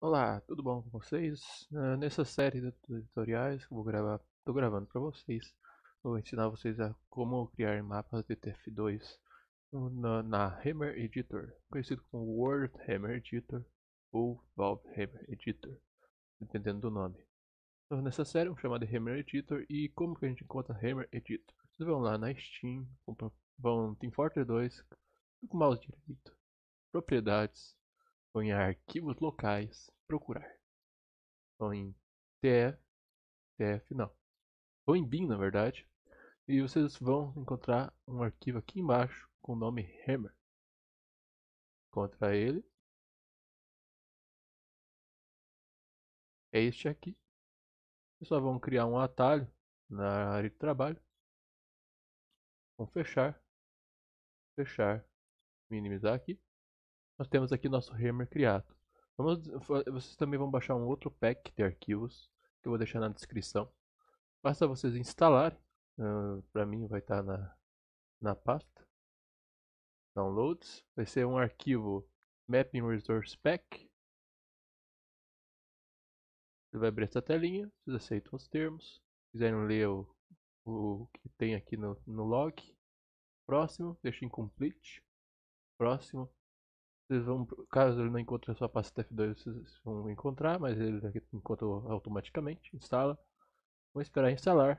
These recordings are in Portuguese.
Olá, tudo bom com vocês? Uh, nessa série de tutoriais que vou gravar, estou gravando para vocês, vou ensinar vocês a como criar mapas de TF2 na, na Hammer Editor, conhecido como World Hammer Editor ou Valve Hammer Editor, dependendo do nome. Então, nessa série vamos chamar de Hammer Editor e como que a gente encontra Hammer Editor? Vocês vão lá na Steam, vão Team Fortress 2, com o mouse direito, propriedades, em arquivos locais, procurar. em TF, TF não. Ou em bin, na verdade. E vocês vão encontrar um arquivo aqui embaixo com o nome Hammer. Encontra ele. É este aqui. Vocês só vão criar um atalho na área de trabalho. Vão fechar. Fechar. Minimizar aqui nós temos aqui nosso Hammer criado. Vamos, vocês também vão baixar um outro pack de arquivos, que eu vou deixar na descrição. Basta vocês instalarem, uh, para mim vai estar tá na, na pasta. Downloads, vai ser um arquivo Mapping Resource Pack. Ele vai abrir essa telinha, vocês aceitam os termos. Se quiserem ler o, o que tem aqui no, no log. Próximo, deixa em complete. Próximo, vocês vão, caso ele não encontre a sua pasta TF2, vocês vão encontrar, mas ele encontra automaticamente, instala. vamos esperar instalar.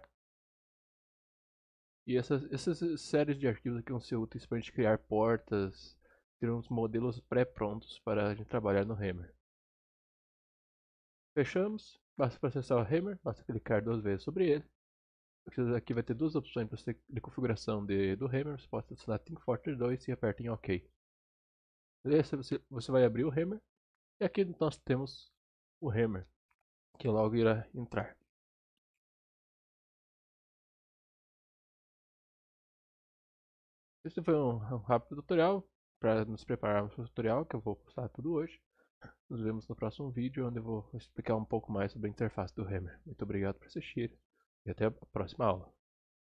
E essas, essas séries de arquivos aqui vão ser úteis para a gente criar portas, ter uns modelos pré-prontos para a gente trabalhar no Hammer. Fechamos. Basta processar o Hammer, basta clicar duas vezes sobre ele. Aqui vai ter duas opções de configuração de, do Hammer. Você pode adicionar Team Fortress 2 e aperta em OK. Esse você, você vai abrir o Hammer. E aqui nós temos o Hammer, que logo irá entrar. Esse foi um, um rápido tutorial para nos prepararmos para o tutorial, que eu vou postar tudo hoje. Nos vemos no próximo vídeo, onde eu vou explicar um pouco mais sobre a interface do Hammer. Muito obrigado por assistir e até a próxima aula.